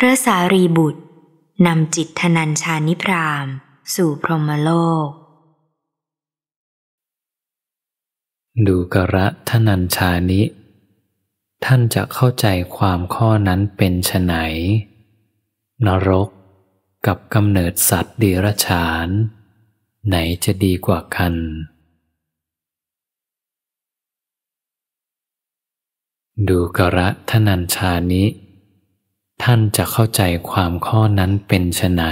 พระสารีบุตรนำจิตทนัญชานิพราม สู่พรหมโลก ดูกระทนัญชานิ ท่านจะเข้าใจความข้อนั้นเป็นไฉนนรกกับกำเนิดสัตว์ดีรฉาน ไหนจะดีกว่ากัน ดูกระทนัญชานิท่านจะเข้าใจความข้อนั้นเป็นไฉน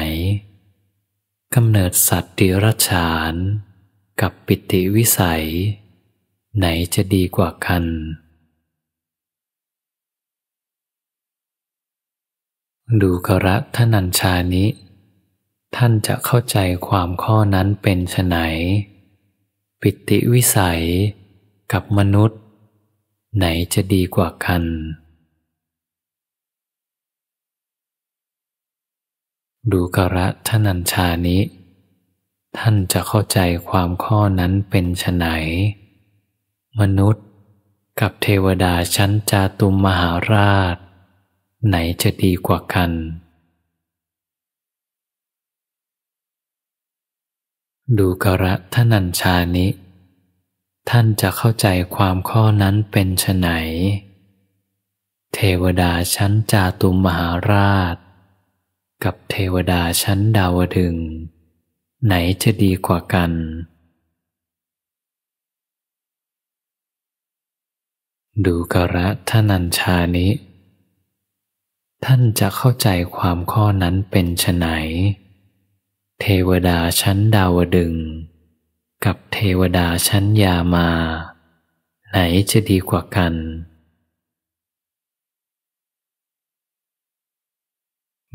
กำเนิดสัตว์ดิรัจฉาน กับปิติวิสัย ไหนจะดีกว่ากัน ดูกระทนัญชานิท่านจะเข้าใจความข้อนั้นเป็นไฉนปิติวิสัย กับมนุษย์ ไหนจะดีกว่ากันดูกระทนัญชานี้ท่านจะเข้าใจความข้อนั้นเป็นไฉนมนุษย์กับเทวดาชั้นจาตุมมหาราชไหนจะดีกว่ากันดูกระทนัญชานิ ท่านจะเข้าใจความข้อนั้นเป็นไฉนเทวดาชั้นจาตุมมหาราชกับเทวดาชั้นดาวดึง ไหนจะดีกว่ากัน ดูกระท่านัญชานิ ท่านจะเข้าใจความข้อนั้นเป็นไฉนเทวดาชั้นดาวดึงกับเทวดาชั้นยามา ไหนจะดีกว่ากัน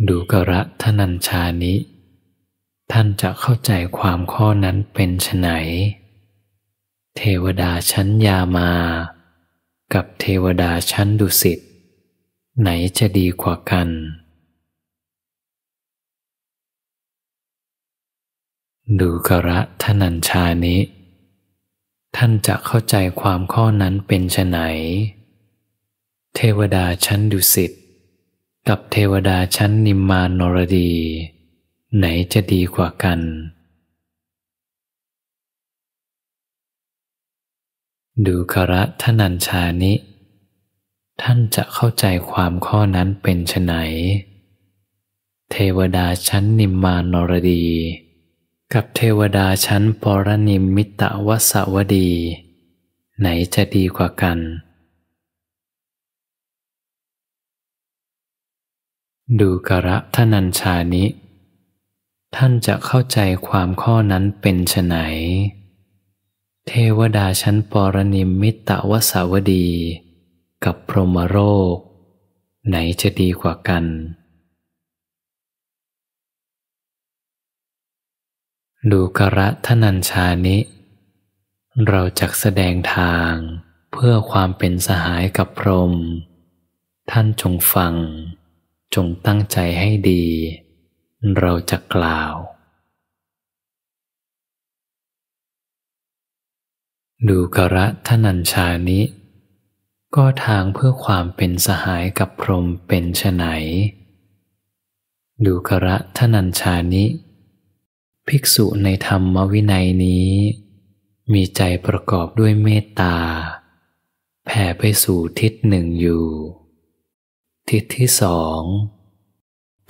ดูกระทนัญชานิ ท่านจะเข้าใจความข้อนั้นเป็นไฉนเทวดาชั้นยามา กับเทวดาชั้นดุสิต ไหนจะดีกว่ากัน ดูกระทนัญชานิ ท่านจะเข้าใจความข้อนั้นเป็นไฉนเทวดาชั้นดุสิตกับเทวดาชั้นนิมมานรดี ไหนจะดีกว่ากัน ดูกระทนันชานิ ท่านจะเข้าใจความข้อนั้นเป็นไฉนเทวดาชั้นนิมมานรดี กับเทวดาชั้นปรนิมมิตวสวดี ไหนจะดีกว่ากันดูกระทนัญชานิ ท่านจะเข้าใจความข้อนั้นเป็นไฉนเทวดาชั้นปรนิมมิตวสาวดีกับพรหมโรค ไหนจะดีกว่ากัน ดูกระทนัญชานิ เราจักแสดงทางเพื่อความเป็นสหายกับพรหม ท่าน จงฟังจงตั้งใจให้ดี เราจะกล่าว ดูกระทนันชานิ ก็ทางเพื่อความเป็นสหายกับพรมเป็นไหน ดูกระทนันชานิ ภิกษุในธรรมวินัยนี้ มีใจประกอบด้วยเมตตา แผ่ไปสู่ทิศหนึ่งอยู่ทิศที่สอง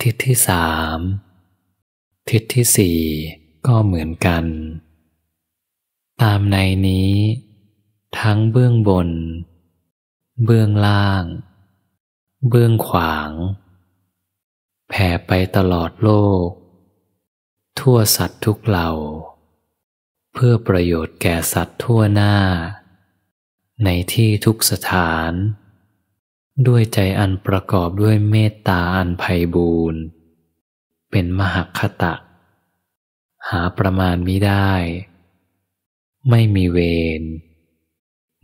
ทิศที่สาม ทิศที่สี่ก็เหมือนกัน ตามในนี้ ทั้งเบื้องบน เบื้องล่าง เบื้องขวาง แผ่ไปตลอดโลก ทั่วสัตว์ทุกเหล่า เพื่อประโยชน์แก่สัตว์ทั่วหน้า ในที่ทุกสถานด้วยใจอันประกอบด้วยเมตตาอันไพ่บูรณ์ เป็นมหคตะ หาประมาณมิได้ ไม่มีเวร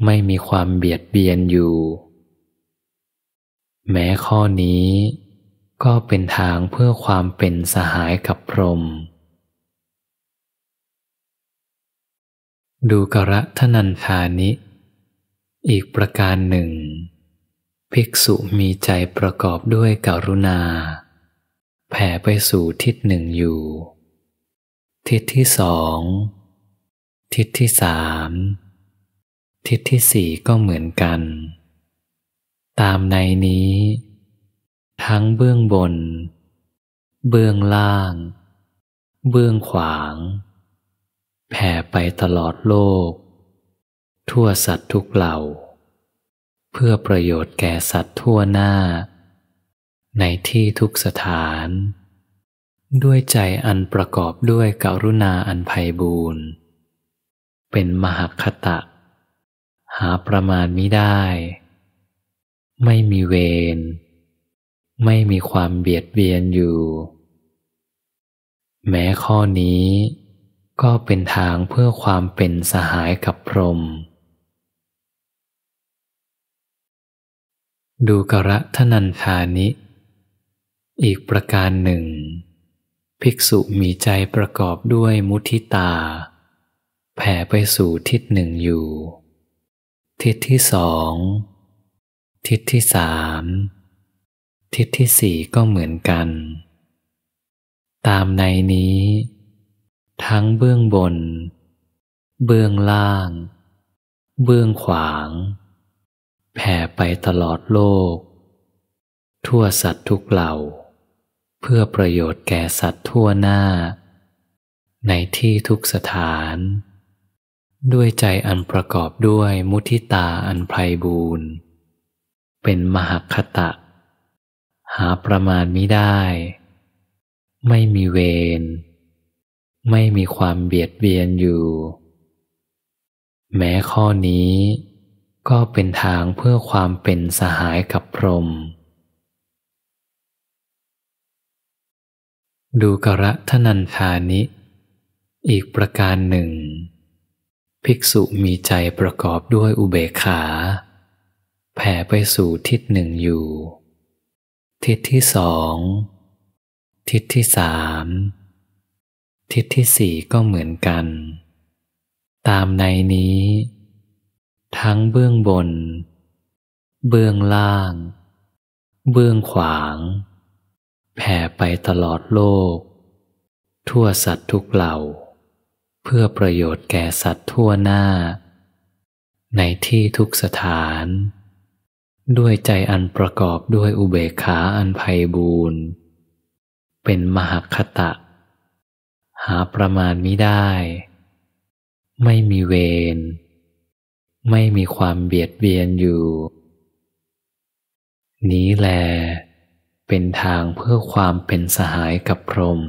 ไม่มีความเบียดเบียนอยู่ แม้ข้อนี้ ก็เป็นทางเพื่อความเป็นสหายกับพรหมดูกระทนันทานิ อีกประการหนึ่งภิกษุมีใจประกอบด้วยกรุณา แผ่ไปสู่ทิศหนึ่งอยู่ ทิศที่สอง ทิศที่สาม ทิศที่สี่ก็เหมือนกัน ตามในนี้ ทั้งเบื้องบน เบื้องล่าง เบื้องขวาง แผ่ไปตลอดโลก ทั่วสัตว์ทุกเหล่าเพื่อประโยชน์แก่สัตว์ทั่วหน้า ในที่ทุกสถาน ด้วยใจอันประกอบด้วยกรุณาอันไพ่บูรณ์ เป็นมหคตะ หาประมาณมิได้ ไม่มีเวรไม่มีความเบียดเบียนอยู่ แม้ข้อนี้ ก็เป็นทางเพื่อความเป็นสหายกับพรหมดูกระทนันทานิ อีกประการหนึ่ง ภิกษุมีใจประกอบด้วยมุทิตา แผ่ไปสู่ทิศหนึ่งอยู่ ทิศที่สอง ทิศที่สาม ทิศที่สี่ก็เหมือนกัน ตามในนี้ ทั้งเบื้องบน เบื้องล่าง เบื้องขวางแผ่ไปตลอดโลก ทั่วสัตว์ทุกเหล่า เพื่อประโยชน์แก่สัตว์ทั่วหน้า ในที่ทุกสถาน ด้วยใจอันประกอบด้วยมุทิตาอันไพบูรณ์เป็นมหคตะ หาประมาณมิได้ ไม่มีเวรไม่มีความเบียดเบียนอยู่ แม้ข้อนี้ก็เป็นทางเพื่อความเป็นสหายกับพรหมดูกระทนันทานิอีกประการหนึ่ง ภิกษุมีใจประกอบด้วยอุเบกขา แผ่ไปสู่ทิศหนึ่งอยู่ ทิศที่สอง ทิศที่สาม ทิศที่สี่ก็เหมือนกัน ตามในนี้ทั้งเบื้องบน เบื้องล่าง เบื้องขวาง แผ่ไปตลอดโลก ทั่วสัตว์ทุกเหล่า เพื่อประโยชน์แก่สัตว์ทั่วหน้า ในที่ทุกสถาน ด้วยใจอันประกอบด้วยอุเบกขาอันไพ่บูรณ์เป็นมหคตะ หาประมาณมิได้ ไม่มีเวรไม่มีความเบียดเบียนอยู่ นี้แลเป็นทางเพื่อความเป็นสหายกับพรหม